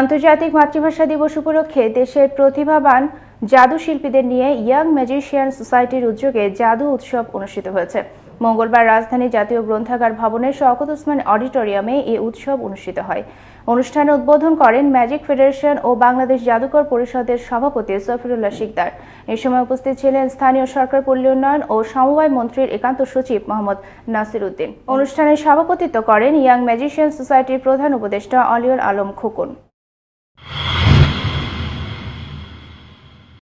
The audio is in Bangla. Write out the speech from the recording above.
আন্তর্জাতিক মাতৃভাষা দিবস উপলক্ষে দেশের প্রতিভাবান জাদু শিল্পীদের নিয়ে ইয়াং ম্যাজিশিয়ান সোসাইটির উদ্যোগে জাদু উৎসব অনুষ্ঠিত হয়েছে মঙ্গলবার রাজধানী জাতীয় গ্রন্থাগার ভবনের শওকত উসমান অডিটোরিয়ামে এই উৎসব অনুষ্ঠিত হয় অনুষ্ঠানে উদ্বোধন করেন ম্যাজিক ফেডারেশন ও বাংলাদেশ জাদুকর পরিষদের সভাপতি সফিরুল্লাহ শিকদার এ সময় উপস্থিত ছিলেন স্থানীয় সরকার পল্লী উন্নয়ন ও সমবায় মন্ত্রীর একান্ত সচিব মোহাম্মদ নাসির উদ্দিন অনুষ্ঠানে সভাপতিত্ব করেন ইয়াং ম্যাজিশিয়ান সোসাইটির প্রধান উপদেষ্টা অলিয়র আলম খোকন